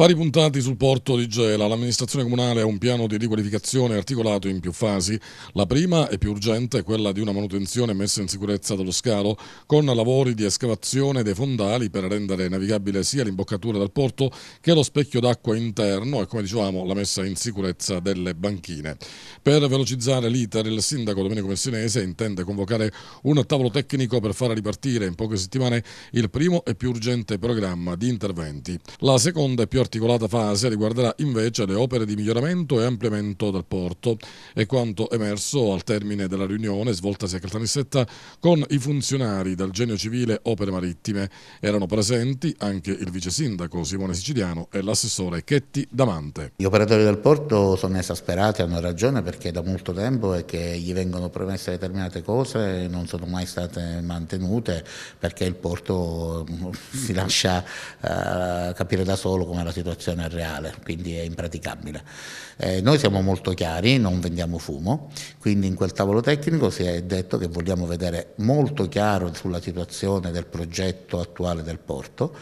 Fari puntati sul porto di Gela. L'amministrazione comunale ha un piano di riqualificazione articolato in più fasi. La prima e più urgente è quella di una manutenzione e messa in sicurezza dello scalo con lavori di escavazione dei fondali per rendere navigabile sia l'imboccatura del porto che lo specchio d'acqua interno e come dicevamo la messa in sicurezza delle banchine. Per velocizzare l'iter il sindaco Domenico Messinese intende convocare un tavolo tecnico per far ripartire in poche settimane il primo e più urgente programma di interventi. La seconda è più particolata fase riguarderà invece le opere di miglioramento e ampliamento del porto. e quanto emerso al termine della riunione svoltasi a Caltanissetta con i funzionari del Genio Civile Opere Marittime. Erano presenti anche il vice sindaco Simone Siciliano e l'assessore Chetti Damante. Gli operatori del porto sono esasperati, hanno ragione perché da molto tempo è che gli vengono promesse determinate cose e non sono mai state mantenute perché il porto mm, si lascia uh, capire da solo come la situazione situazione reale, quindi è impraticabile. Eh, noi siamo molto chiari, non vendiamo fumo, quindi in quel tavolo tecnico si è detto che vogliamo vedere molto chiaro sulla situazione del progetto attuale del porto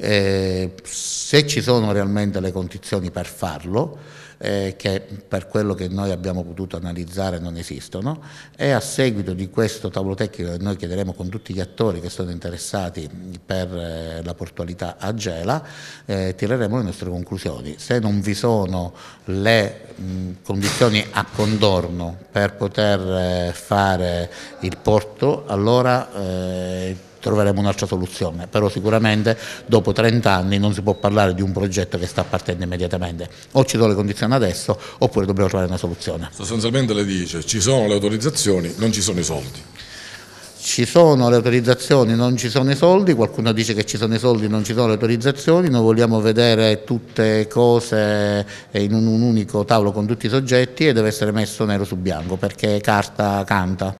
eh, se ci sono realmente le condizioni per farlo, eh, che per quello che noi abbiamo potuto analizzare non esistono e a seguito di questo tavolo tecnico che noi chiederemo con tutti gli attori che sono interessati per eh, la portualità a Gela eh, tireremo le nostre conclusioni. Se non vi sono le mh, condizioni a condorno per poter eh, fare il porto allora eh, troveremo un'altra soluzione, però sicuramente dopo 30 anni non si può parlare di un progetto che sta partendo immediatamente, o ci do le condizioni adesso oppure dobbiamo trovare una soluzione. Sostanzialmente le dice ci sono le autorizzazioni, non ci sono i soldi ci sono le autorizzazioni, non ci sono i soldi, qualcuno dice che ci sono i soldi, non ci sono le autorizzazioni, noi vogliamo vedere tutte cose in un, unico tavolo con tutti i soggetti e deve essere messo nero su bianco perché carta canta.